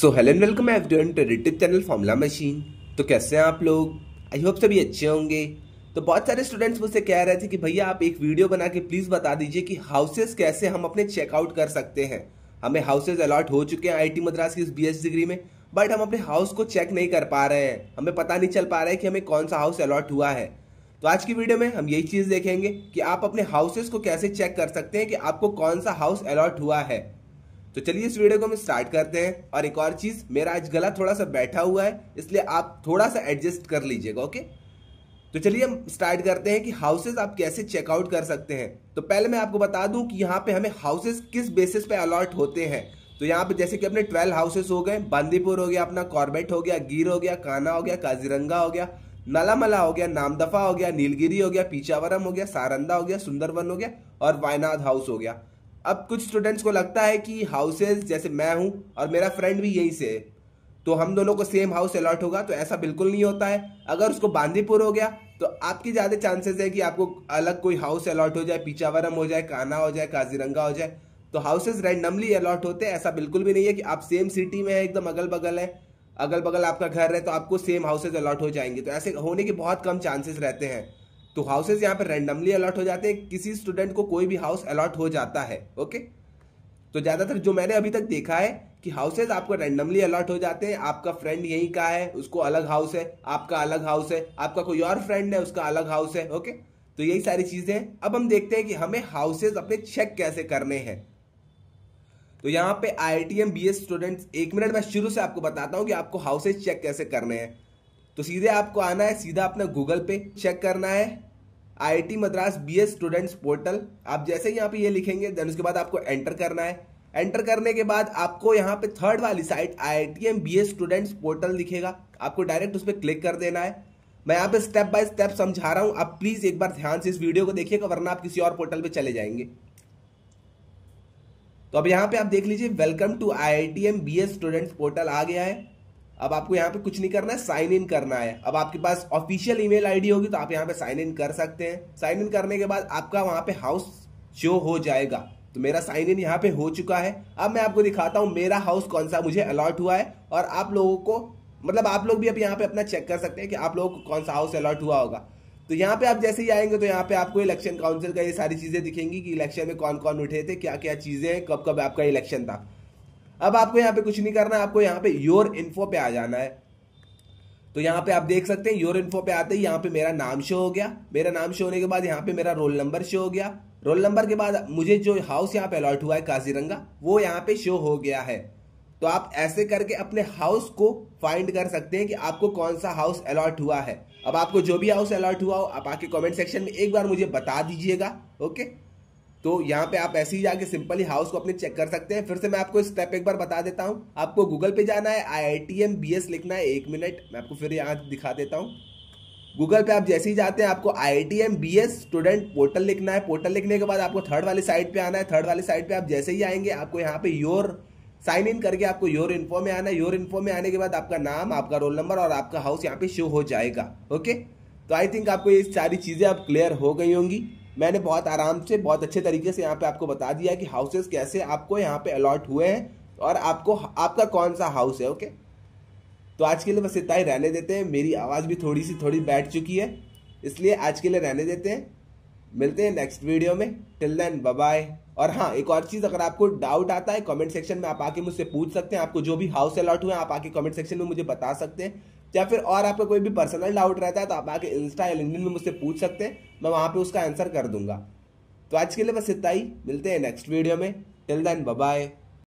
so hello and welcome everyone to रिटिव channel formula machine तो कैसे हैं आप लोग आई होप सभी अच्छे होंगे तो बहुत सारे स्टूडेंट्स मुझसे कह रहे थे कि भैया आप एक वीडियो बना के प्लीज़ बता दीजिए कि हाउसेस कैसे हम अपने चेकआउट कर सकते हैं हमें हाउसेज अलॉट हो चुके हैं टी मद्रास की इस एस डिग्री में बट हम अपने हाउस को चेक नहीं कर पा रहे हैं हमें पता नहीं चल पा रहा है कि हमें कौन सा हाउस अलॉट हुआ है तो आज की वीडियो में हम यही चीज़ देखेंगे कि आप अपने हाउसेस को कैसे चेक कर सकते हैं कि आपको कौन सा हाउस अलॉट हुआ है तो चलिए इस वीडियो को हम स्टार्ट करते हैं और एक और चीज़ मेरा आज गला थोड़ा सा बैठा हुआ है इसलिए आप थोड़ा सा एडजस्ट कर लीजिएगा ओके तो चलिए हम स्टार्ट करते हैं कि हाउसेज आप कैसे चेकआउट कर सकते हैं तो पहले मैं आपको बता दूं कि यहाँ पे हमें हाउसेस किस बेसिस पे अलॉट होते हैं तो यहाँ पे जैसे कि अपने ट्वेल्व हाउसेस हो गए बांदीपुर हो गया अपना कॉर्बेट हो गया गिर हो गया काना हो गया काजीरंगा हो गया नलामला हो गया नामदफा हो गया नीलगिरी हो गया पीचावरम हो गया सारंदा हो गया सुंदरवन हो गया और वायनाद हाउस हो गया अब कुछ स्टूडेंट्स को लगता है कि हाउसेज जैसे मैं हूँ और मेरा फ्रेंड भी यहीं से तो हम दोनों को सेम हाउस अलॉट होगा तो ऐसा बिल्कुल नहीं होता है अगर उसको बांदीपुर हो गया तो आपके ज़्यादा चांसेस है कि आपको अलग कोई हाउस अलॉट हो जाए पिचावरम हो जाए काना हो जाए काजीरंगा हो जाए तो हाउसेज रैंडमली अलॉट होते हैं ऐसा बिल्कुल भी नहीं है कि आप सेम सिटी में है एकदम अगल बगल है अगल बगल आपका घर है तो आपको सेम हाउसेज अलॉट हो जाएंगे तो ऐसे होने के बहुत कम चांसेस रहते हैं तो हाउसेज यहाँ पर रैंडमली अलॉट हो जाते हैं किसी स्टूडेंट को कोई भी हाउस अलॉट हो जाता है ओके तो ज़्यादातर जो मैंने अभी तक देखा है कि हाउसेज आपको रैंडमली अलॉट हो जाते हैं आपका फ्रेंड यहीं का है उसको अलग हाउस है आपका अलग हाउस है आपका कोई और फ्रेंड है उसका अलग हाउस है ओके तो यही सारी चीज़ें हैं अब हम देखते हैं कि हमें हाउसेज अपने चेक कैसे करने हैं तो यहाँ पे I I T M B S students एक मिनट मैं शुरू से आपको बताता हूँ कि आपको हाउसेज चेक कैसे करने हैं तो सीधे आपको आना है सीधा अपना गूगल पे चेक करना है I Madras B students portal आप जैसे यहाँ पे ये लिखेंगे देन उसके बाद आपको एंटर करना है एंटर करने के बाद आपको यहाँ पे थर्ड वाली site I I M B students portal दिखेगा आपको डायरेक्ट उस पर क्लिक कर देना है मैं यहाँ पे स्टेप बाय स्टेप समझा रहा हूँ आप प्लीज़ एक बार ध्यान से इस वीडियो को देखिएगा वरना आप किसी और पोर्टल पर चले जाएंगे तो अब यहाँ पे आप देख लीजिए welcome to I I T M B S students portal आ गया है अब आपको यहाँ पे कुछ नहीं करना है साइन इन करना है अब आपके पास ऑफिशियल ईमेल आईडी होगी तो आप यहाँ पे साइन इन कर सकते हैं साइन इन करने के बाद आपका वहाँ पे हाउस शो हो जाएगा तो मेरा साइन इन यहाँ पे हो चुका है अब मैं आपको दिखाता हूँ मेरा हाउस कौन सा मुझे अलॉट हुआ है और आप लोगों को मतलब आप लोग भी अब यहाँ पे अपना चेक कर सकते हैं कि आप लोगों को कौन सा हाउस अलॉट हुआ होगा तो यहाँ पे आप जैसे ही आएंगे तो यहाँ पे आपको इलेक्शन काउंसिल का ये सारी चीज़ें दिखेंगी कि इलेक्शन में कौन कौन उठे थे क्या क्या चीज़ें हैं कब कब आपका इलेक्शन था अब आपको यहाँ पे कुछ नहीं करना है आपको यहाँ पे योर इन्फो पे आ जाना है तो यहाँ पे आप देख सकते हैं योर इन्फो पे आते ही यहाँ पे मेरा नाम शो हो गया मेरा नाम शो होने के बाद यहाँ पे मेरा रोल नंबर शो हो गया रोल नंबर के बाद मुझे जो हाउस यहाँ पे अलॉट हुआ है काजीरंगा वो यहाँ पे शो हो गया है तो आप ऐसे करके अपने हाउस को फाइंड कर सकते हैं कि आपको कौन सा हाउस अलॉट हुआ है अब आपको जो भी हाउस अलॉट हुआ हो आप आके कमेंट सेक्शन में एक बार मुझे बता दीजिएगा ओके तो यहाँ पे आप ऐसे ही जाके सिंपली हाउस को अपने चेक कर सकते हैं फिर से मैं आपको स्टेप एक बार बता देता हूँ आपको गूगल पे जाना है I I T M B S लिखना है एक मिनट मैं आपको फिर यहाँ दिखा देता हूँ गूगल पे आप जैसे ही जाते हैं आपको I T M B S student portal लिखना है पोर्टल लिखने के बाद आपको थर्ड वाली साइड पर आना है थर्ड वाली साइड पर आप जैसे ही आएंगे आपको यहाँ पे योर साइन इन करके आपको योर इन्फो में आना है योर इन्फो में आने के बाद आपका नाम आपका रोल नंबर और आपका हाउस यहाँ पे शो हो जाएगा ओके तो आई थिंक आपको ये सारी चीज़ें अब क्लियर हो गई होंगी मैंने बहुत आराम से बहुत अच्छे तरीके से यहाँ पे आपको बता दिया कि हाउसेस कैसे आपको यहाँ पे अलॉट हुए हैं और आपको आपका कौन सा हाउस है ओके तो आज के लिए बस इतना ही रहने देते हैं मेरी आवाज़ भी थोड़ी सी थोड़ी बैठ चुकी है इसलिए आज के लिए रहने देते हैं मिलते हैं नेक्स्ट वीडियो में टिल देन बाय और हाँ एक और चीज़ अगर आपको डाउट आता है कमेंट सेक्शन में आप आके मुझसे पूछ सकते हैं आपको जो भी हाउस अलॉट हुए आप आके कमेंट सेक्शन में मुझे बता सकते हैं या फिर और आपका कोई भी पर्सनल डाउट रहता है तो आप आके इंस्टा या लिंकिन में मुझसे पूछ सकते हैं मैं वहाँ पर उसका आंसर कर दूंगा तो आज के लिए बस इतना ही मिलते हैं नेक्स्ट वीडियो में टिल देन बाय